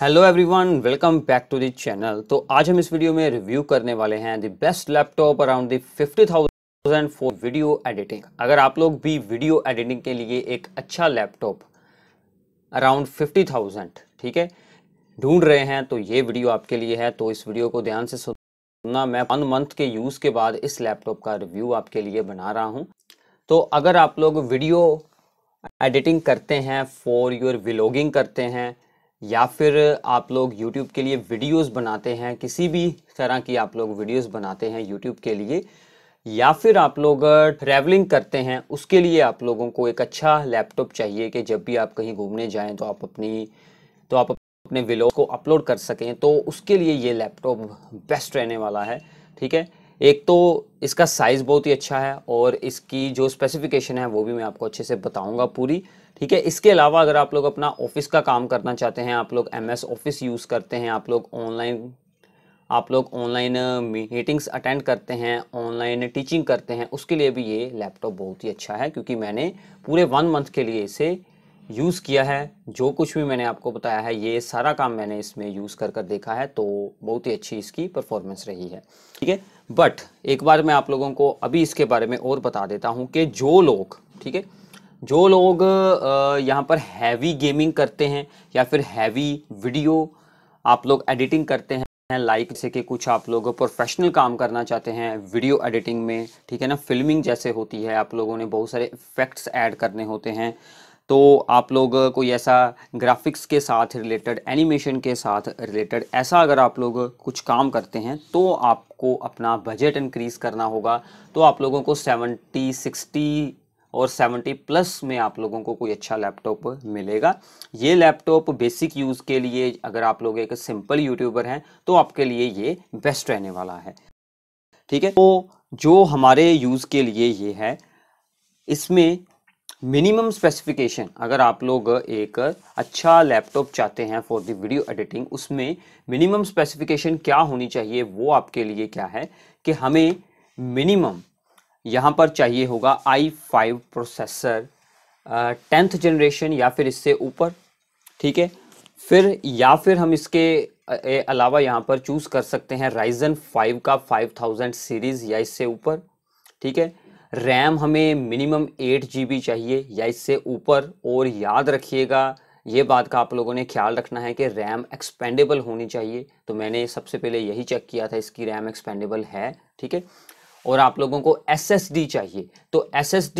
hello everyone welcome back to the channel तो आज हम इस वीडियो में रिव्यू करने वाले हैं the best laptop around the fifty thousand for video editing अगर आप लोग भी वीडियो एडिटिंग के लिए एक अच्छा लैपटॉप अराउंड फिफ्टी थाउजेंड ठीक है ढूंढ रहे हैं तो ये वीडियो आपके लिए है तो इस वीडियो को ध्यान से सुनना मैं वन मंथ के यूज़ के बाद इस लैपटॉप का रिव्यू आपके लिए बना रहा हूँ तो अगर आप लोग वीडियो एडिटिंग करते हैं फॉर योर विलॉगिंग करते हैं या फिर आप लोग यूट्यूब के लिए वीडियोस बनाते हैं किसी भी तरह की आप लोग वीडियोस बनाते हैं यूट्यूब के लिए या फिर आप लोग ट्रैवलिंग करते हैं उसके लिए आप लोगों को एक अच्छा लैपटॉप चाहिए कि जब भी आप कहीं घूमने जाएं तो आप अपनी तो आप अपने विलो को अपलोड कर सकें तो उसके लिए ये लैपटॉप बेस्ट रहने वाला है ठीक है एक तो इसका साइज़ बहुत ही अच्छा है और इसकी जो स्पेसिफ़िकेशन है वो भी मैं आपको अच्छे से बताऊँगा पूरी ठीक है इसके अलावा अगर आप लोग अपना ऑफिस का काम करना चाहते हैं आप लोग एम ऑफिस यूज़ करते हैं आप लोग ऑनलाइन आप लोग ऑनलाइन मीटिंग्स अटेंड करते हैं ऑनलाइन टीचिंग करते हैं उसके लिए भी ये लैपटॉप बहुत ही अच्छा है क्योंकि मैंने पूरे वन मंथ के लिए इसे यूज़ किया है जो कुछ भी मैंने आपको बताया है ये सारा काम मैंने इसमें यूज़ कर कर देखा है तो बहुत ही अच्छी इसकी परफॉर्मेंस रही है ठीक है बट एक बार मैं आप लोगों को अभी इसके बारे में और बता देता हूँ कि जो लोग ठीक है जो लोग यहाँ पर हैवी गेमिंग करते हैं या फिर हैवी वीडियो आप लोग एडिटिंग करते हैं लाइक से कि कुछ आप लोग प्रोफेशनल काम करना चाहते हैं वीडियो एडिटिंग में ठीक है ना फिल्मिंग जैसे होती है आप लोगों ने बहुत सारे इफ़ेक्ट्स ऐड करने होते हैं तो आप लोग कोई ऐसा ग्राफिक्स के साथ रिलेटेड एनिमेशन के साथ रिलेटेड ऐसा अगर आप लोग कुछ काम करते हैं तो आपको अपना बजट इंक्रीज़ करना होगा तो आप लोगों को सेवेंटी सिक्सटी और 70 प्लस में आप लोगों को कोई अच्छा लैपटॉप मिलेगा ये लैपटॉप बेसिक यूज़ के लिए अगर आप लोग एक सिंपल यूट्यूबर हैं तो आपके लिए ये बेस्ट रहने वाला है ठीक है तो जो हमारे यूज़ के लिए ये है इसमें मिनिमम स्पेसिफिकेशन अगर आप लोग एक अच्छा लैपटॉप चाहते हैं फॉर द वीडियो एडिटिंग उसमें मिनिमम स्पेसिफिकेशन क्या होनी चाहिए वो आपके लिए क्या है कि हमें मिनिमम यहाँ पर चाहिए होगा i five processor tenth generation या फिर इससे ऊपर ठीक है फिर या फिर हम इसके अलावा यहाँ पर चूज़ कर सकते हैं राइजन फाइव का फाइव थाउजेंड सीरीज़ या इससे ऊपर ठीक है रैम हमें मिनिमम एट जी चाहिए या इससे ऊपर और याद रखिएगा ये बात का आप लोगों ने ख्याल रखना है कि रैम एक्सपेंडेबल होनी चाहिए तो मैंने सबसे पहले यही चेक किया था इसकी रैम एक्सपेंडेबल है ठीक है और आप लोगों को एस चाहिए तो एस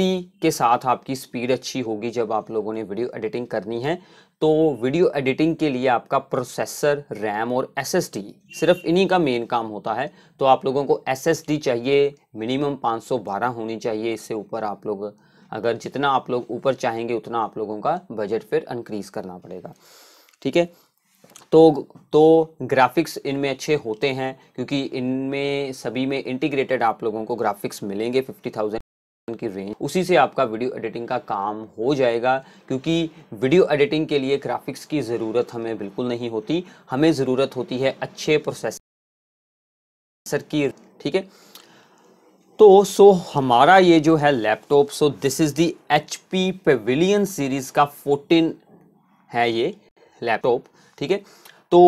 के साथ आपकी स्पीड अच्छी होगी जब आप लोगों ने वीडियो एडिटिंग करनी है तो वीडियो एडिटिंग के लिए आपका प्रोसेसर रैम और एस सिर्फ इन्हीं का मेन काम होता है तो आप लोगों को एस चाहिए मिनिमम 512 होनी चाहिए इससे ऊपर आप लोग अगर जितना आप लोग ऊपर चाहेंगे उतना आप लोगों का बजट फिर इनक्रीज़ करना पड़ेगा ठीक है तो तो ग्राफिक्स इनमें अच्छे होते हैं क्योंकि इनमें सभी में इंटीग्रेटेड आप लोगों को ग्राफिक्स मिलेंगे फिफ्टी थाउजेंड की रेंज उसी से आपका वीडियो एडिटिंग का काम हो जाएगा क्योंकि वीडियो एडिटिंग के लिए ग्राफिक्स की ज़रूरत हमें बिल्कुल नहीं होती हमें ज़रूरत होती है अच्छे प्रोसेसर की ठीक है तो सो हमारा ये जो है laptop so this is the H P Pavilion series का फोर्टीन है ये लैपटॉप ठीक है तो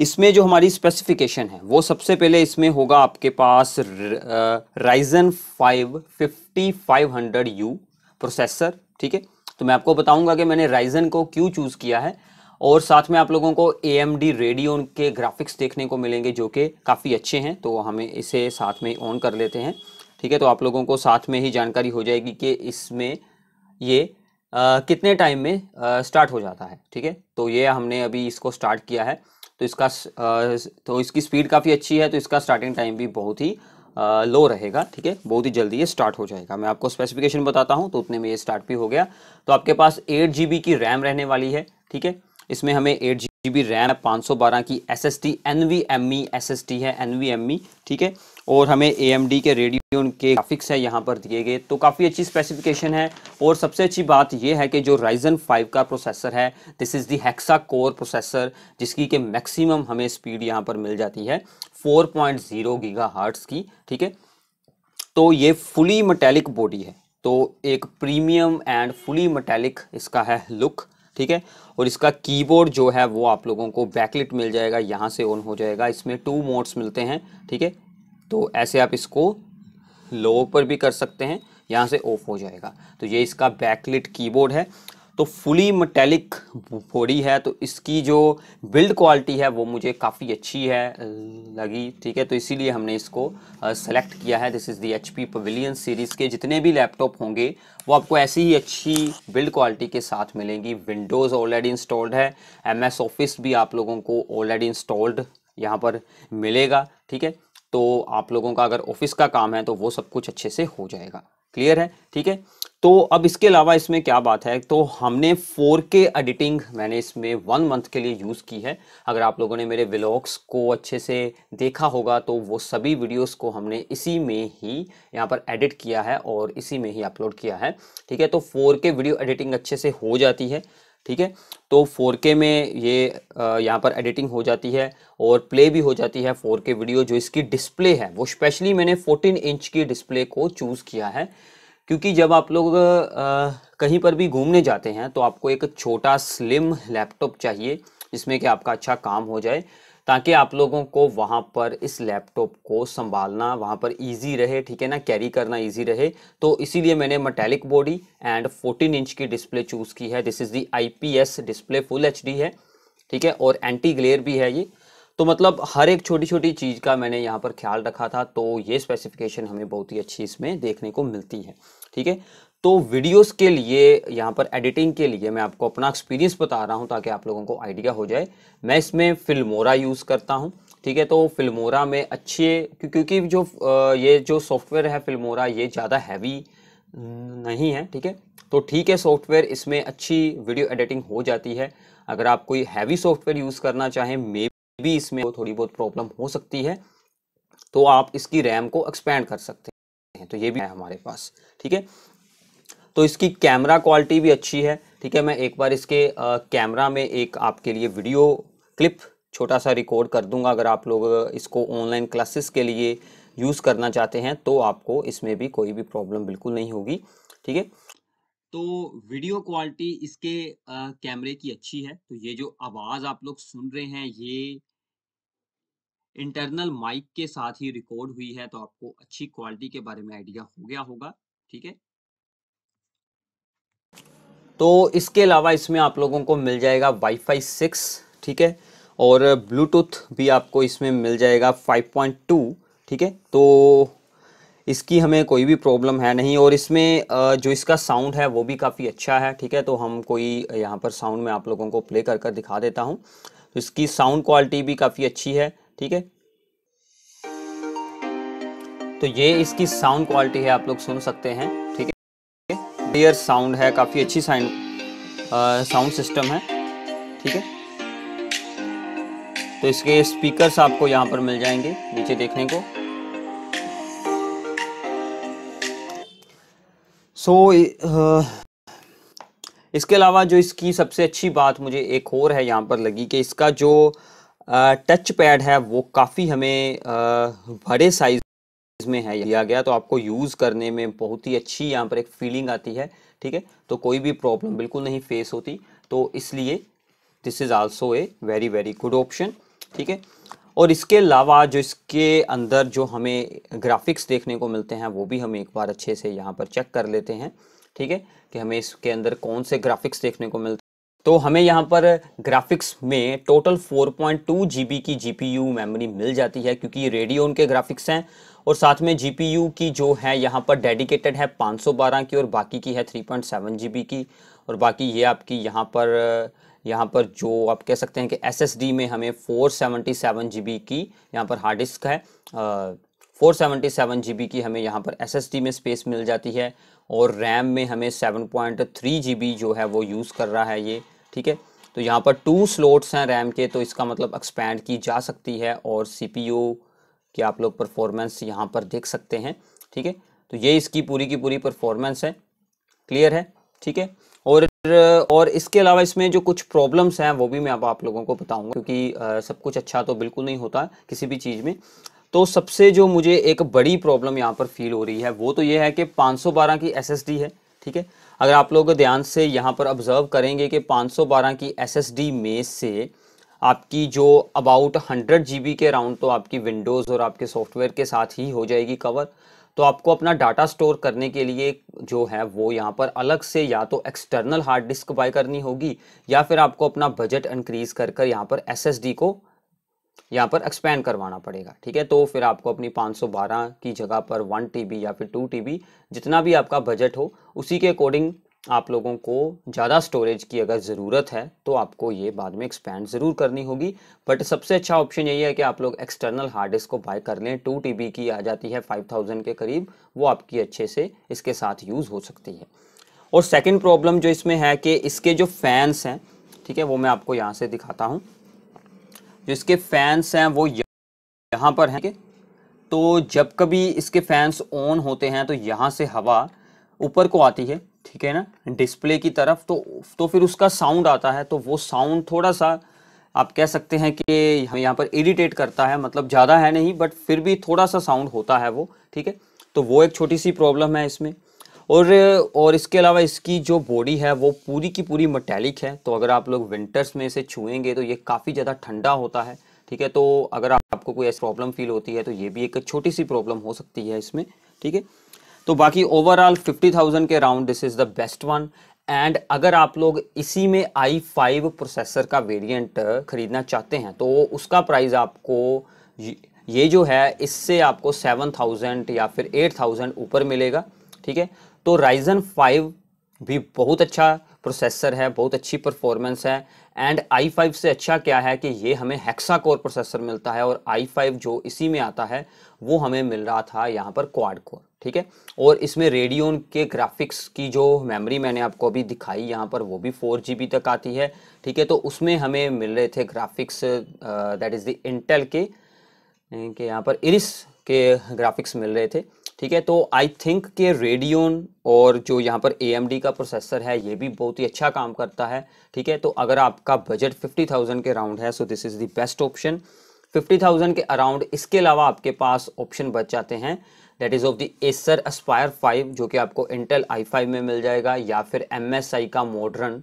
इसमें जो हमारी स्पेसिफिकेशन है वो सबसे पहले इसमें होगा आपके पास Ryzen five fifty five hundred U processor ठीक है तो मैं आपको बताऊंगा कि मैंने राइजन को क्यों चूज़ किया है और साथ में आप लोगों को ए एम डी रेडियो के ग्राफिक्स देखने को मिलेंगे जो कि काफ़ी अच्छे हैं तो हमें इसे साथ में ऑन कर लेते हैं ठीक है तो आप लोगों को साथ में ही जानकारी हो जाएगी कि इसमें ये आ, कितने टाइम में आ, स्टार्ट हो जाता है ठीक है तो ये हमने अभी इसको स्टार्ट किया है तो इसका आ, तो इसकी स्पीड काफ़ी अच्छी है तो इसका स्टार्टिंग टाइम भी बहुत ही आ, लो रहेगा ठीक है बहुत ही जल्दी ये स्टार्ट हो जाएगा मैं आपको स्पेसिफिकेशन बताता हूँ तो उतने में ये स्टार्ट भी हो गया तो आपके पास एट जी की रैम रहने वाली है ठीक है इसमें हमें एट जी बी रैम पाँच सौ बारह की S S D N V M E S S D है एन वी एम ई ठीक है और हमें ए के रेडियो के ग्राफिक्स है यहाँ पर दिए गए तो काफ़ी अच्छी स्पेसिफिकेशन है और सबसे अच्छी बात यह है कि जो राइजन 5 का प्रोसेसर है this is the hexa core processor जिसकी के मैक्सिमम हमें स्पीड यहाँ पर मिल जाती है 4.0 पॉइंट जीरो की ठीक है तो ये फुली मटैलिक बॉडी है तो एक प्रीमियम एंड फुली मटैलिक इसका है लुक ठीक है और इसका कीबोर्ड जो है वो आप लोगों को बैकलिट मिल जाएगा यहाँ से ऑन हो जाएगा इसमें टू मोड्स मिलते हैं ठीक है तो ऐसे आप इसको लो पर भी कर सकते हैं यहाँ से ऑफ हो जाएगा तो ये इसका बैकलिट कीबोर्ड है तो फुली मटेलिक बॉडी है तो इसकी जो बिल्ड क्वालिटी है वो मुझे काफ़ी अच्छी है लगी ठीक है तो इसीलिए हमने इसको सेलेक्ट किया है this is the H P Pavilion series के जितने भी लैपटॉप होंगे वो आपको ऐसी ही अच्छी बिल्ड क्वालिटी के साथ मिलेंगी विंडोज़ ऑलरेडी इंस्टॉल्ड है एम एस ऑफिस भी आप लोगों को ऑलरेडी इंस्टॉल्ड यहाँ पर मिलेगा ठीक है तो आप लोगों का अगर ऑफिस का काम है तो वो सब कुछ अच्छे से हो जाएगा क्लियर है ठीक है तो अब इसके अलावा इसमें क्या बात है तो हमने 4K एडिटिंग मैंने इसमें वन मंथ के लिए यूज़ की है अगर आप लोगों ने मेरे व्लॉग्स को अच्छे से देखा होगा तो वो सभी वीडियोस को हमने इसी में ही यहाँ पर एडिट किया है और इसी में ही अपलोड किया है ठीक है तो 4K वीडियो एडिटिंग अच्छे से हो जाती है ठीक है तो 4K में ये यहाँ पर एडिटिंग हो जाती है और प्ले भी हो जाती है 4K वीडियो जो इसकी डिस्प्ले है वो स्पेशली मैंने 14 इंच की डिस्प्ले को चूज़ किया है क्योंकि जब आप लोग कहीं पर भी घूमने जाते हैं तो आपको एक छोटा स्लिम लैपटॉप चाहिए जिसमें कि आपका अच्छा काम हो जाए ताकि आप लोगों को वहाँ पर इस लैपटॉप को संभालना वहाँ पर इजी रहे ठीक है ना कैरी करना इजी रहे तो इसीलिए मैंने मेटेलिक बॉडी एंड 14 इंच की डिस्प्ले चूज़ की है this is the IPS display full HD है ठीक है और एंटी ग्लेयर भी है ये तो मतलब हर एक छोटी छोटी चीज़ का मैंने यहाँ पर ख्याल रखा था तो ये स्पेसिफिकेशन हमें बहुत ही अच्छी इसमें देखने को मिलती है ठीक है तो वीडियोस के लिए यहाँ पर एडिटिंग के लिए मैं आपको अपना एक्सपीरियंस बता रहा हूँ ताकि आप लोगों को आइडिया हो जाए मैं इसमें फिल्मोरा यूज़ करता हूँ ठीक है तो फिल्मोरा में अच्छे क्योंकि जो ये जो सॉफ्टवेयर है फिल्मोरा ये ज़्यादा हैवी नहीं है ठीक है तो ठीक है सॉफ्टवेयर इसमें अच्छी वीडियो एडिटिंग हो जाती है अगर आप कोई हैवी सॉफ्टवेयर यूज़ करना चाहें मे भी इसमें थोड़ी बहुत प्रॉब्लम हो सकती है तो आप इसकी रैम को एक्सपेंड कर सकते हैं तो ये भी है हमारे पास ठीक है तो इसकी कैमरा क्वालिटी भी अच्छी है ठीक है मैं एक बार इसके कैमरा में एक आपके लिए वीडियो क्लिप छोटा सा रिकॉर्ड कर दूंगा अगर आप लोग इसको ऑनलाइन क्लासेस के लिए यूज़ करना चाहते हैं तो आपको इसमें भी कोई भी प्रॉब्लम बिल्कुल नहीं होगी ठीक है तो वीडियो क्वालिटी इसके कैमरे की अच्छी है तो ये जो आवाज़ आप लोग सुन रहे हैं ये इंटरनल माइक के साथ ही रिकॉर्ड हुई है तो आपको अच्छी क्वालिटी के बारे में आइडिया हो गया होगा ठीक है तो इसके अलावा इसमें आप लोगों को मिल जाएगा वाईफाई सिक्स ठीक है और ब्लूटूथ भी आपको इसमें मिल जाएगा 5.2 ठीक है तो इसकी हमें कोई भी प्रॉब्लम है नहीं और इसमें जो इसका साउंड है वो भी काफ़ी अच्छा है ठीक है तो हम कोई यहाँ पर साउंड में आप लोगों को प्ले कर कर दिखा देता हूँ तो इसकी साउंड क्वालिटी भी काफ़ी अच्छी है ठीक है तो ये इसकी साउंड क्वालिटी है आप लोग सुन सकते हैं ठीक है क्लियर साउंड है काफ़ी अच्छी साउंड साउंड सिस्टम है ठीक है तो इसके स्पीकर्स आपको यहाँ पर मिल जाएंगे नीचे देखने को सो so, इसके अलावा जो इसकी सबसे अच्छी बात मुझे एक और है यहाँ पर लगी कि इसका जो टच पैड है वो काफ़ी हमें बड़े साइज़ में है दिया गया तो आपको यूज़ करने में बहुत ही अच्छी यहाँ पर एक फीलिंग आती है ठीक है तो कोई भी प्रॉब्लम बिल्कुल नहीं फेस होती तो इसलिए this is also a very very good option ठीक है और इसके अलावा जो इसके अंदर जो हमें ग्राफिक्स देखने को मिलते हैं वो भी हम एक बार अच्छे से यहाँ पर चेक कर लेते हैं ठीक है कि हमें इसके अंदर कौन से ग्राफिक्स देखने को मिलते तो हमें यहाँ पर ग्राफिक्स में टोटल 4.2 जीबी की जीपीयू मेमोरी मिल जाती है क्योंकि ये रेडियो उनके ग्राफिक्स हैं और साथ में जी की जो है यहाँ पर डेडिकेटेड है 512 की और बाकी की है 3.7 पॉइंट की और बाकी ये आपकी यहाँ पर यहाँ पर जो आप कह सकते हैं कि एस में हमें 477 जीबी की यहाँ पर हार्ड डिस्क है आ, 477 जीबी की हमें यहाँ पर एस में स्पेस मिल जाती है और रैम में हमें 7.3 पॉइंट जो है वो यूज़ कर रहा है ये ठीक है तो यहाँ पर टू स्लोट्स हैं रैम के तो इसका मतलब एक्सपैंड की जा सकती है और सी कि आप लोग परफॉर्मेंस यहाँ पर देख सकते हैं ठीक है तो ये इसकी पूरी की पूरी परफॉर्मेंस है क्लियर है ठीक है और और इसके अलावा इसमें जो कुछ प्रॉब्लम्स हैं वो भी मैं अब आप लोगों को बताऊंगा क्योंकि आ, सब कुछ अच्छा तो बिल्कुल नहीं होता किसी भी चीज़ में तो सबसे जो मुझे एक बड़ी प्रॉब्लम यहाँ पर फील हो रही है वो तो ये है कि 512 की एस है ठीक है अगर आप लोग ध्यान से यहाँ पर ऑब्जर्व करेंगे कि पाँच की एस में से आपकी जो अबाउट हंड्रेड जी के अराउंड तो आपकी विंडोज़ और आपके सॉफ्टवेयर के साथ ही हो जाएगी कवर तो आपको अपना डाटा स्टोर करने के लिए जो है वो यहाँ पर अलग से या तो एक्सटर्नल हार्ड डिस्क बाय करनी होगी या फिर आपको अपना बजट इंक्रीज कर कर यहाँ पर एस को यहाँ पर एक्सपेंड करवाना पड़ेगा ठीक है तो फिर आपको अपनी 512 की जगह पर 1 टी या फिर 2 टी जितना भी आपका बजट हो उसी के अकॉर्डिंग आप लोगों को ज़्यादा स्टोरेज की अगर ज़रूरत है तो आपको ये बाद में एक्सपेंड ज़रूर करनी होगी बट सबसे अच्छा ऑप्शन यही है कि आप लोग एक्सटर्नल हार्ड डिस्क को बाय कर लें टू टी की आ जाती है फाइव थाउजेंड के करीब वो आपकी अच्छे से इसके साथ यूज़ हो सकती है और सेकेंड प्रॉब्लम जो इसमें है कि इसके जो फैंस हैं ठीक है वो मैं आपको यहाँ से दिखाता हूँ जो इसके फैंस हैं वो यहाँ पर हैं तो जब कभी इसके फैंस ऑन होते हैं तो यहाँ से हवा ऊपर को आती है ठीक है ना डिस्प्ले की तरफ तो तो फिर उसका साउंड आता है तो वो साउंड थोड़ा सा आप कह सकते हैं कि यहाँ पर इरिटेट करता है मतलब ज़्यादा है नहीं बट फिर भी थोड़ा सा साउंड होता है वो ठीक है तो वो एक छोटी सी प्रॉब्लम है इसमें और और इसके अलावा इसकी जो बॉडी है वो पूरी की पूरी मटैलिक है तो अगर आप लोग विंटर्स में इसे छुएंगे तो ये काफ़ी ज़्यादा ठंडा होता है ठीक है तो अगर आपको कोई ऐसी प्रॉब्लम फील होती है तो ये भी एक छोटी सी प्रॉब्लम हो सकती है इसमें ठीक है तो बाकी ओवरऑल 50,000 के round this is the best one and अगर आप लोग इसी में आई फाइव प्रोसेसर का वेरिएंट uh, ख़रीदना चाहते हैं तो उसका प्राइस आपको ये जो है इससे आपको 7,000 या फिर 8,000 ऊपर मिलेगा ठीक है तो राइजन फाइव भी बहुत अच्छा प्रोसेसर है बहुत अच्छी परफॉर्मेंस है एंड आई फाइव से अच्छा क्या है कि ये हमें हेक्सा कोर प्रोसेसर मिलता है और आई फाइव जो इसी में आता है वो हमें मिल रहा था यहाँ पर क्वाड कोर ठीक है और इसमें रेडियोन के ग्राफिक्स की जो मेमोरी मैंने आपको अभी दिखाई यहाँ पर वो भी फोर जी तक आती है ठीक है तो उसमें हमें मिल रहे थे graphics that is the Intel के के यहाँ पर इरिस के ग्राफिक्स मिल रहे थे ठीक है तो आई थिंक के रेडियोन और जो यहाँ पर ए का प्रोसेसर है ये भी बहुत ही अच्छा काम करता है ठीक है तो अगर आपका बजट फिफ्टी थाउजेंड के राउंड है so this is the best option fifty thousand के अराउंड इसके अलावा आपके पास ऑप्शन बच जाते हैं that is of the Acer Aspire five जो कि आपको इंटेल आई फाइव में मिल जाएगा या फिर एम एस आई का मॉडर्न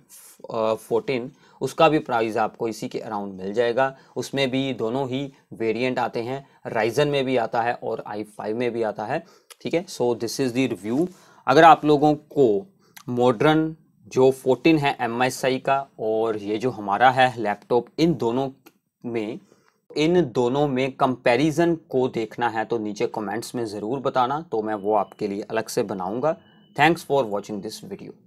फोर्टीन uh, उसका भी प्राइस आपको इसी के अराउंड मिल जाएगा उसमें भी दोनों ही वेरिएंट आते हैं राइजन में भी आता है और आई फाइव में भी आता है ठीक है so this is the review अगर आप लोगों को मॉडर्न जो 14 है एम का और ये जो हमारा है लैपटॉप इन दोनों में इन दोनों में कंपैरिजन को देखना है तो नीचे कमेंट्स में ज़रूर बताना तो मैं वो आपके लिए अलग से बनाऊंगा thanks for watching this video